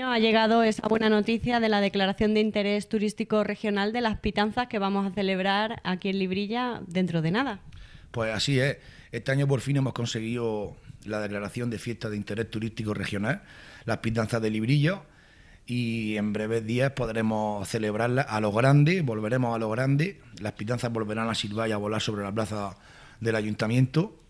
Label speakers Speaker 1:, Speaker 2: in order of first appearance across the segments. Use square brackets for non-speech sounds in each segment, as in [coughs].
Speaker 1: ha llegado esa buena noticia de la declaración de interés turístico regional de las Pitanzas que vamos a celebrar aquí en Librilla dentro de nada.
Speaker 2: Pues así es. Este año por fin hemos conseguido la declaración de fiesta de interés turístico regional, las Pitanzas de Librillo, y en breves días podremos celebrarla a lo grande, volveremos a lo grande. Las Pitanzas volverán a silbar y a volar sobre la plaza del ayuntamiento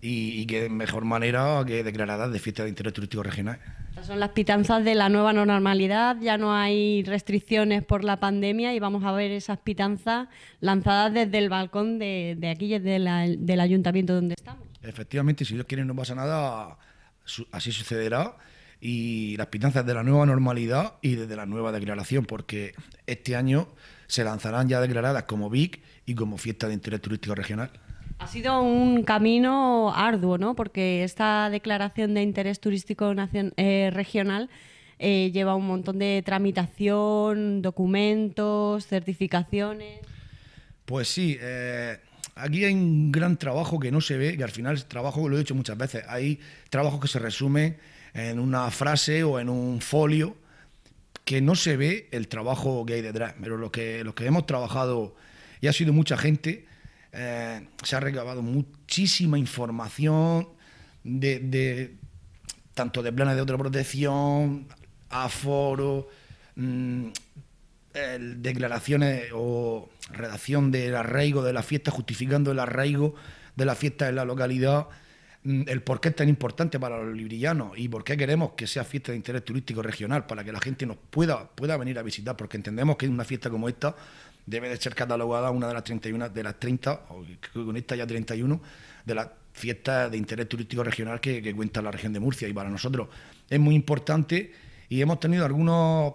Speaker 2: y, y de mejor manera que declaradas de fiesta de interés turístico regional.
Speaker 1: Estas Son las pitanzas de la nueva normalidad, ya no hay restricciones por la pandemia y vamos a ver esas pitanzas lanzadas desde el balcón de, aquí, desde la, del ayuntamiento donde estamos.
Speaker 2: Efectivamente, si Dios quiere no pasa nada, así sucederá. Y las pitanzas de la nueva normalidad y desde la nueva declaración, porque este año se lanzarán ya declaradas como BIC y como fiesta de interés turístico regional.
Speaker 1: Ha sido un camino arduo, ¿no? Porque esta declaración de interés turístico nacional eh, regional eh, lleva un montón de tramitación, documentos, certificaciones.
Speaker 2: Pues sí, eh, aquí hay un gran trabajo que no se ve, que al final es trabajo, que lo he dicho muchas veces, hay trabajo que se resume en una frase o en un folio que no se ve el trabajo que hay detrás, pero lo que, los que hemos trabajado y ha sido mucha gente, eh, se ha recabado muchísima información de, tanto de planes de otra protección, aforo, mm, declaraciones o redacción del arraigo de la fiesta, justificando el arraigo de la fiesta en la localidad, mm, el por qué es tan importante para los librillanos y por qué queremos que sea fiesta de interés turístico regional, para que la gente nos pueda, pueda venir a visitar, porque entendemos que una fiesta como esta debe de ser catalogada una de las 31, de las 30, con esta ya 31, de las fiestas de interés turístico regional que, cuenta la región de Murcia. Y para nosotros es muy importante y hemos tenido algunos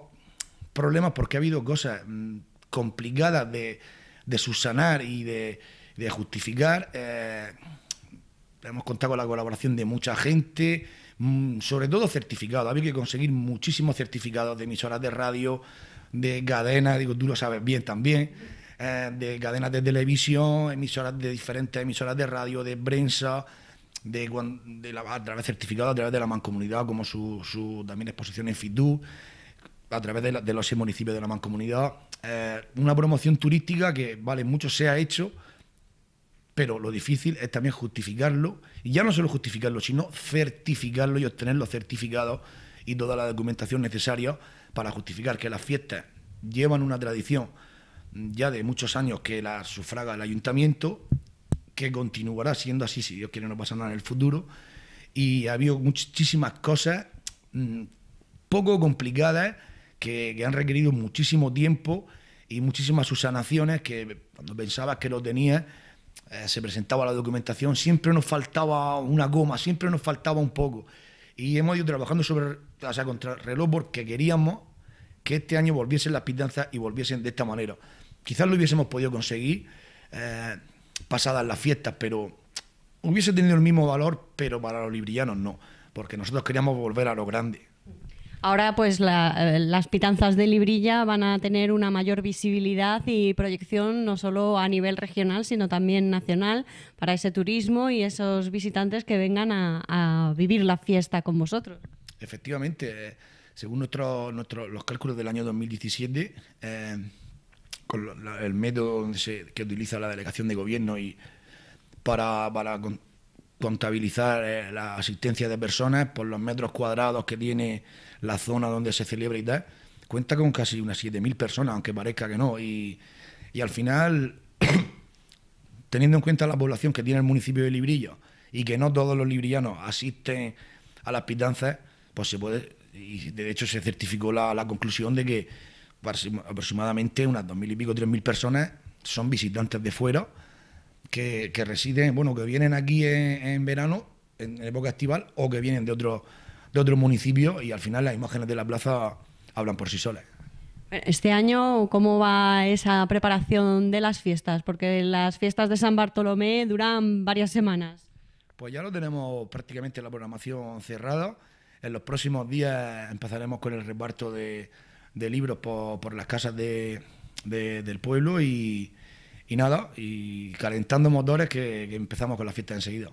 Speaker 2: problemas porque ha habido cosas mm, complicadas de, de subsanar y de, de justificar. Eh, hemos contado con la colaboración de mucha gente, mm, sobre todo certificados. Había que conseguir muchísimos certificados de emisoras de radio, de cadenas, digo, tú lo sabes bien también, eh, de cadenas de televisión, emisoras de diferentes emisoras de radio, de prensa, de, de la, a través certificados, a través de la mancomunidad, como su, su también exposición en FITU, a través de, los seis municipios de la mancomunidad. Eh, una promoción turística que, vale, mucho se ha hecho, pero lo difícil es también justificarlo, y ya no solo justificarlo, sino certificarlo y obtener los certificados y toda la documentación necesaria para justificar que las fiestas llevan una tradición ya de muchos años que la sufraga el ayuntamiento, que continuará siendo así, si Dios quiere no pasa nada en el futuro, y ha habido muchísimas cosas mm, poco complicadas que, han requerido muchísimo tiempo y muchísimas subsanaciones que cuando pensabas que lo tenías, eh, se presentaba la documentación, siempre nos faltaba una goma, siempre nos faltaba un poco. Y hemos ido trabajando sobre, o sea, contra reloj porque queríamos que este año volviesen las pintanzas y volviesen de esta manera. Quizás lo hubiésemos podido conseguir eh, pasadas las fiestas, pero hubiese tenido el mismo valor, pero para los librianos no, porque nosotros queríamos volver a lo grande.
Speaker 1: Ahora pues eh, las pitanzas de Librilla van a tener una mayor visibilidad y proyección no solo a nivel regional, sino también nacional para ese turismo y esos visitantes que vengan a, vivir la fiesta con vosotros.
Speaker 2: Efectivamente, eh, según nuestro, los cálculos del año 2017, eh, con el método que utiliza la delegación de gobierno y para, para contabilizar eh, la asistencia de personas por los metros cuadrados que tiene la zona donde se celebra y tal, cuenta con casi unas 7.000 personas, aunque parezca que no. Y, al final, [coughs] teniendo en cuenta la población que tiene el municipio de Librillo y que no todos los librillanos asisten a las pitanzas, pues se puede, y de hecho se certificó la, la conclusión de que aproximadamente unas 2.000 y pico, 3.000 personas son visitantes de fuera que, que, residen, bueno, que vienen aquí en, verano, en época estival, o que vienen de otro... de otro municipio, y al final las imágenes de la plaza hablan por sí solas.
Speaker 1: Este año, ¿cómo va esa preparación de las fiestas? Porque las fiestas de San Bartolomé duran varias semanas.
Speaker 2: Pues ya lo tenemos prácticamente la programación cerrada. En los próximos días empezaremos con el reparto de, de libros por, por, las casas de, de, del pueblo y, y nada, y calentando motores que, empezamos con la fiesta enseguida.